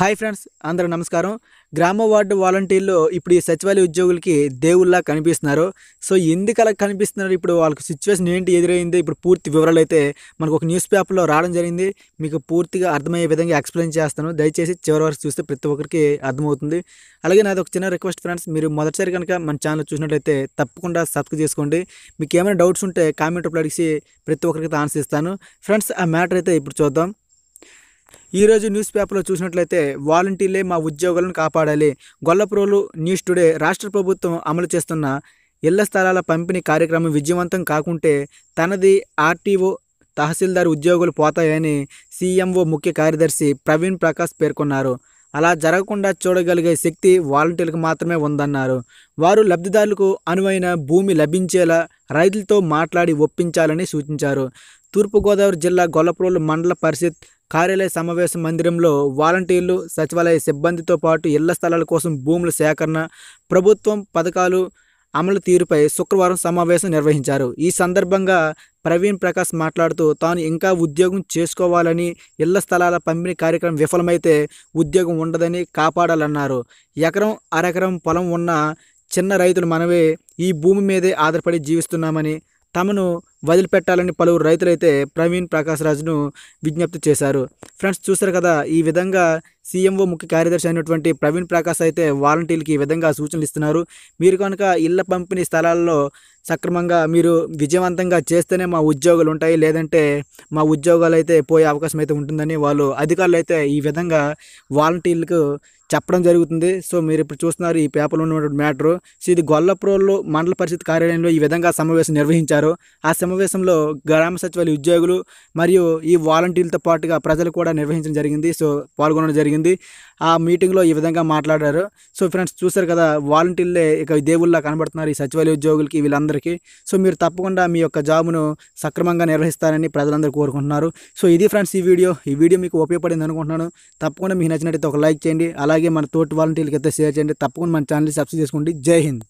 hi friends అందరూ నమస్కారం గ్రామ వార్డు వాలంటీర్లు ఇప్పుడు ఈ సచివాలయ ఉద్యోగులకి దేవుళ్ళ కనిపిస్తున్నారు సో ఎందుకు అలా కనిపిస్తున్నారు ఇప్పుడు వాళ్ళకి సిచ్యువేషన్ ఏంటి ఎదురైంది ఇప్పుడు పూర్తి వివరాలు అయితే మనకు ఒక న్యూస్ పేపర్లో రావడం జరిగింది మీకు పూర్తిగా అర్థమయ్యే విధంగా ఎక్స్ప్లెయిన్ చేస్తాను దయచేసి చివరి వరకు చూస్తే ప్రతి ఒక్కరికి అర్థమవుతుంది అలాగే నాది ఒక చిన్న రిక్వెస్ట్ ఫ్రెండ్స్ మీరు మొదటిసారి కనుక మన ఛానల్ చూసినట్లయితే తప్పకుండా సబ్స్క్రైబ్ చేసుకోండి మీకు ఏమైనా డౌట్స్ ఉంటే కామెంట్ రూపంలో అడిగి ప్రతి ఒక్కరికి ఆన్సర్ ఇస్తాను ఫ్రెండ్స్ ఆ మ్యాటర్ అయితే ఇప్పుడు చూద్దాం ఈరోజు న్యూస్ పేపర్లో చూసినట్లయితే వాలంటీర్లే మా ఉద్యోగులను కాపాడాలి గొల్లప్రోలు న్యూస్ టుడే రాష్ట్ర ప్రభుత్వం అమలు చేస్తున్న ఇళ్ల స్థలాల పంపిణీ కార్యక్రమం విజయవంతం కాకుంటే తనది ఆర్టీఓ తహసీల్దార్ ఉద్యోగులు పోతాయని సీఎంఓ ముఖ్య కార్యదర్శి ప్రవీణ్ ప్రకాష్ పేర్కొన్నారు అలా జరగకుండా చూడగలిగే శక్తి వాలంటీర్లకు మాత్రమే ఉందన్నారు వారు లబ్ధిదారులకు అనువైన భూమి లభించేలా రైతులతో మాట్లాడి ఒప్పించాలని సూచించారు తూర్పుగోదావరి జిల్లా గొల్లపురోలు మండల పరిషత్ కార్యాలయ సమావేశ మందిరంలో వాలంటీర్లు సచివాలయ సిబ్బందితో పాటు ఇళ్ల స్థలాల కోసం భూముల సేకరణ ప్రభుత్వం పథకాలు అమలు తీరుపై శుక్రవారం సమావేశం నిర్వహించారు ఈ సందర్భంగా ప్రవీణ్ ప్రకాష్ మాట్లాడుతూ తాను ఇంకా ఉద్యోగం చేసుకోవాలని ఇళ్ల స్థలాల పంపిణీ కార్యక్రమం విఫలమైతే ఉద్యోగం ఉండదని కాపాడాలన్నారు ఎకరం అరెకరం పొలం ఉన్న చిన్న రైతులు మనమే ఈ భూమి మీదే ఆధారపడి జీవిస్తున్నామని తమను వదిలిపెట్టాలని పలువురు రైతులైతే ప్రవీణ్ ప్రకాశ్ రాజును విజ్ఞప్తి చేశారు ఫ్రెండ్స్ చూశారు కదా ఈ విధంగా సీఎంఓ ముఖ్య కార్యదర్శి అయినటువంటి ప్రవీణ్ ప్రకాష్ అయితే వాలంటీర్లకి ఈ విధంగా సూచనలు ఇస్తున్నారు మీరు కనుక ఇళ్ల పంపిణీ స్థలాల్లో సక్రమంగా మీరు విజయవంతంగా చేస్తేనే మా ఉద్యోగాలు ఉంటాయి లేదంటే మా ఉద్యోగాలు అయితే పోయే అవకాశం అయితే ఉంటుందని వాళ్ళు అధికారులు అయితే ఈ విధంగా వాలంటీర్లకు చెప్పడం జరుగుతుంది సో మీరు ఇప్పుడు చూస్తున్నారు ఈ పేపర్లో ఉన్నటువంటి మ్యాటరు సో ఇది గొల్లపురంలో మండల పరిషత్ కార్యాలయంలో ఈ విధంగా సమావేశం నిర్వహించారు ఆ సమావేశంలో గ్రామ సచివాలయ ఉద్యోగులు మరియు ఈ వాలంటీర్లతో పాటుగా ప్రజలు కూడా నిర్వహించడం జరిగింది సో పాల్గొనడం జరిగింది జరిగింది ఆ మీటింగ్లో ఈ విధంగా మాట్లాడారు సో ఫ్రెండ్స్ చూశారు కదా వాలంటీర్లే ఇక దేవుళ్ళ కనబడుతున్నారు ఈ సచివాలయ ఉద్యోగులకి వీళ్ళందరికీ సో మీరు తప్పకుండా మీ యొక్క జాబ్ను సక్రమంగా నిర్వహిస్తారని ప్రజలందరూ కోరుకుంటున్నారు సో ఇది ఫ్రెండ్స్ ఈ వీడియో ఈ వీడియో మీకు ఉపయోగపడింది అనుకుంటున్నాను తప్పకుండా మీకు నచ్చినట్టయితే ఒక లైక్ చేయండి అలాగే మన తోటి వాలంటీర్లకి అయితే షేర్ చేయండి తప్పకుండా మన ఛానల్ని సబ్స్క్రైబ్ చేసుకోండి జై హింద్